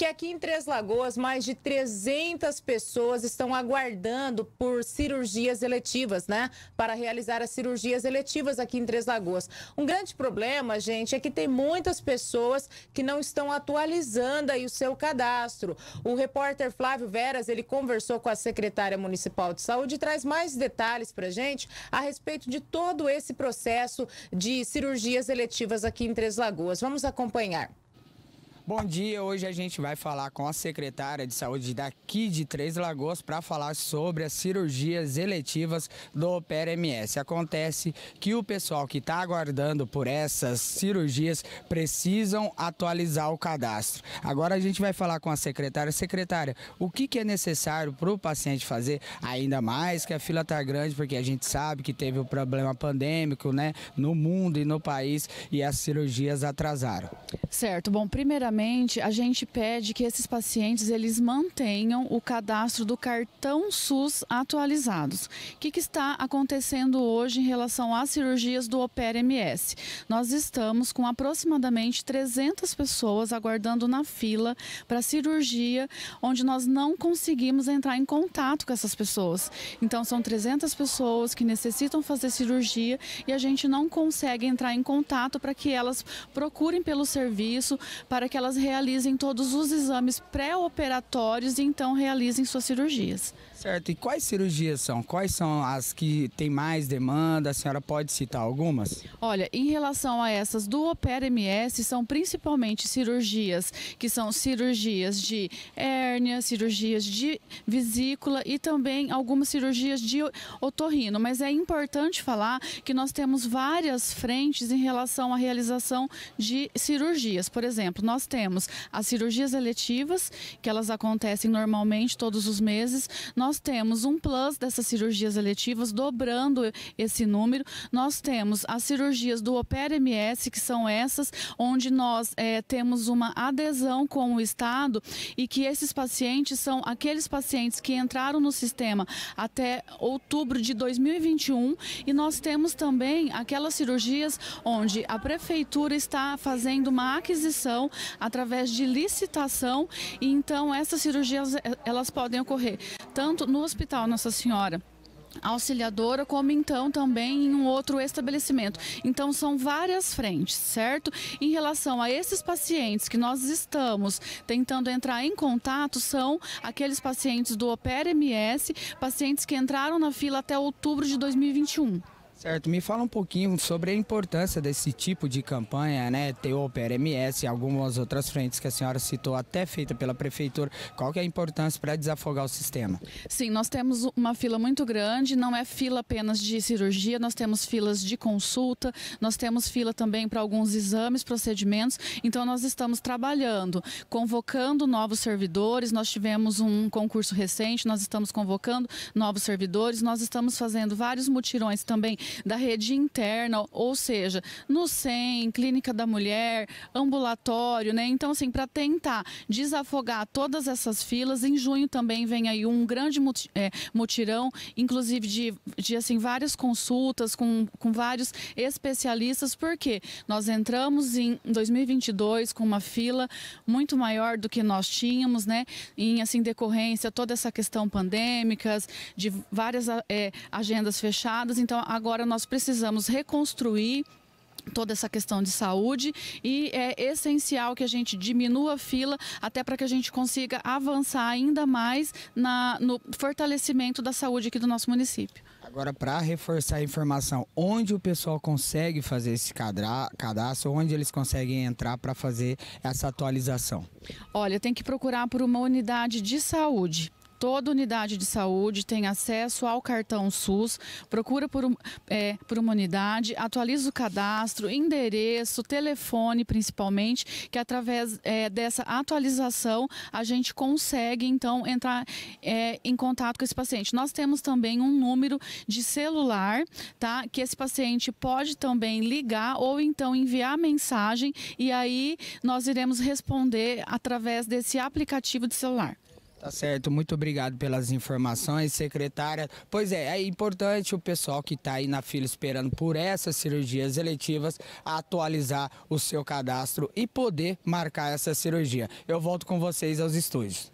que aqui em Três Lagoas mais de 300 pessoas estão aguardando por cirurgias eletivas, né? Para realizar as cirurgias eletivas aqui em Três Lagoas. Um grande problema, gente, é que tem muitas pessoas que não estão atualizando aí o seu cadastro. O repórter Flávio Veras, ele conversou com a secretária municipal de saúde e traz mais detalhes para gente a respeito de todo esse processo de cirurgias eletivas aqui em Três Lagoas. Vamos acompanhar. Bom dia, hoje a gente vai falar com a secretária de saúde daqui de Três Lagoas para falar sobre as cirurgias eletivas do PRMS. Acontece que o pessoal que está aguardando por essas cirurgias precisam atualizar o cadastro. Agora a gente vai falar com a secretária. Secretária, o que, que é necessário para o paciente fazer, ainda mais que a fila está grande, porque a gente sabe que teve o um problema pandêmico né, no mundo e no país e as cirurgias atrasaram. Certo, bom, primeiramente a gente pede que esses pacientes eles mantenham o cadastro do cartão SUS atualizados. O que, que está acontecendo hoje em relação às cirurgias do OPER-MS? Nós estamos com aproximadamente 300 pessoas aguardando na fila para cirurgia, onde nós não conseguimos entrar em contato com essas pessoas. Então, são 300 pessoas que necessitam fazer cirurgia e a gente não consegue entrar em contato para que elas procurem pelo serviço, para que elas elas realizem todos os exames pré-operatórios e então realizem suas cirurgias. Certo. E quais cirurgias são? Quais são as que tem mais demanda? A senhora pode citar algumas? Olha, em relação a essas do Opera MS, são principalmente cirurgias que são cirurgias de hérnia, cirurgias de vesícula e também algumas cirurgias de otorrino. Mas é importante falar que nós temos várias frentes em relação à realização de cirurgias. Por exemplo, nós temos as cirurgias eletivas, que elas acontecem normalmente todos os meses. Nós nós temos um plus dessas cirurgias eletivas, dobrando esse número. Nós temos as cirurgias do OPER-MS, que são essas, onde nós é, temos uma adesão com o Estado e que esses pacientes são aqueles pacientes que entraram no sistema até outubro de 2021 e nós temos também aquelas cirurgias onde a prefeitura está fazendo uma aquisição através de licitação e então essas cirurgias eh, elas podem ocorrer tanto tanto no Hospital Nossa Senhora auxiliadora, como então também em um outro estabelecimento. Então são várias frentes, certo? Em relação a esses pacientes que nós estamos tentando entrar em contato, são aqueles pacientes do OPER-MS, pacientes que entraram na fila até outubro de 2021. Certo, me fala um pouquinho sobre a importância desse tipo de campanha, né? Teoper, MS e algumas outras frentes que a senhora citou, até feita pela prefeitura. Qual que é a importância para desafogar o sistema? Sim, nós temos uma fila muito grande, não é fila apenas de cirurgia, nós temos filas de consulta, nós temos fila também para alguns exames, procedimentos. Então nós estamos trabalhando, convocando novos servidores, nós tivemos um concurso recente, nós estamos convocando novos servidores, nós estamos fazendo vários mutirões também da rede interna, ou seja, no SEM, Clínica da Mulher, ambulatório, né? Então, assim, para tentar desafogar todas essas filas, em junho também vem aí um grande é, mutirão, inclusive de, de assim, várias consultas com, com vários especialistas, porque nós entramos em 2022 com uma fila muito maior do que nós tínhamos, né? Em assim decorrência toda essa questão pandêmicas, de várias é, agendas fechadas. Então agora agora nós precisamos reconstruir toda essa questão de saúde e é essencial que a gente diminua a fila até para que a gente consiga avançar ainda mais na, no fortalecimento da saúde aqui do nosso município. Agora, para reforçar a informação, onde o pessoal consegue fazer esse cadastro, onde eles conseguem entrar para fazer essa atualização? Olha, tem que procurar por uma unidade de saúde Toda unidade de saúde tem acesso ao cartão SUS, procura por, um, é, por uma unidade, atualiza o cadastro, endereço, telefone principalmente, que através é, dessa atualização a gente consegue então entrar é, em contato com esse paciente. Nós temos também um número de celular, tá? Que esse paciente pode também ligar ou então enviar mensagem e aí nós iremos responder através desse aplicativo de celular. Tá certo, muito obrigado pelas informações, secretária. Pois é, é importante o pessoal que está aí na fila esperando por essas cirurgias eletivas atualizar o seu cadastro e poder marcar essa cirurgia. Eu volto com vocês aos estúdios.